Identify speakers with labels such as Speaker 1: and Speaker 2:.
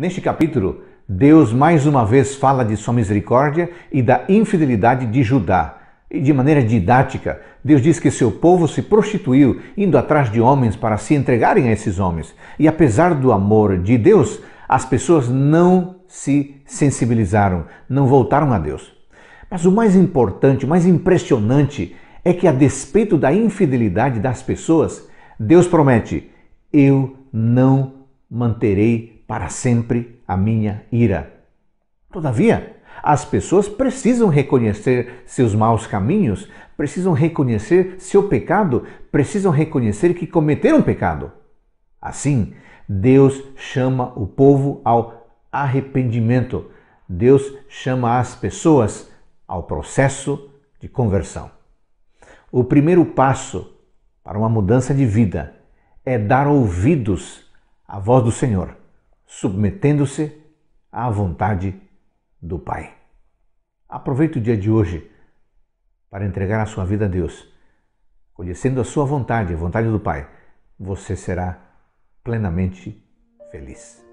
Speaker 1: Neste capítulo, Deus mais uma vez fala de sua misericórdia e da infidelidade de Judá. E de maneira didática, Deus diz que seu povo se prostituiu, indo atrás de homens para se entregarem a esses homens. E apesar do amor de Deus, as pessoas não se sensibilizaram, não voltaram a Deus. Mas o mais importante, o mais impressionante, é que a despeito da infidelidade das pessoas, Deus promete: eu não manterei para sempre a minha ira. Todavia, as pessoas precisam reconhecer seus maus caminhos, precisam reconhecer seu pecado, precisam reconhecer que cometeram pecado. Assim, Deus chama o povo ao arrependimento. Deus chama as pessoas ao processo de conversão. O primeiro passo para uma mudança de vida é dar ouvidos à voz do Senhor submetendo-se à vontade do Pai. Aproveite o dia de hoje para entregar a sua vida a Deus. Conhecendo a sua vontade, a vontade do Pai, você será plenamente feliz.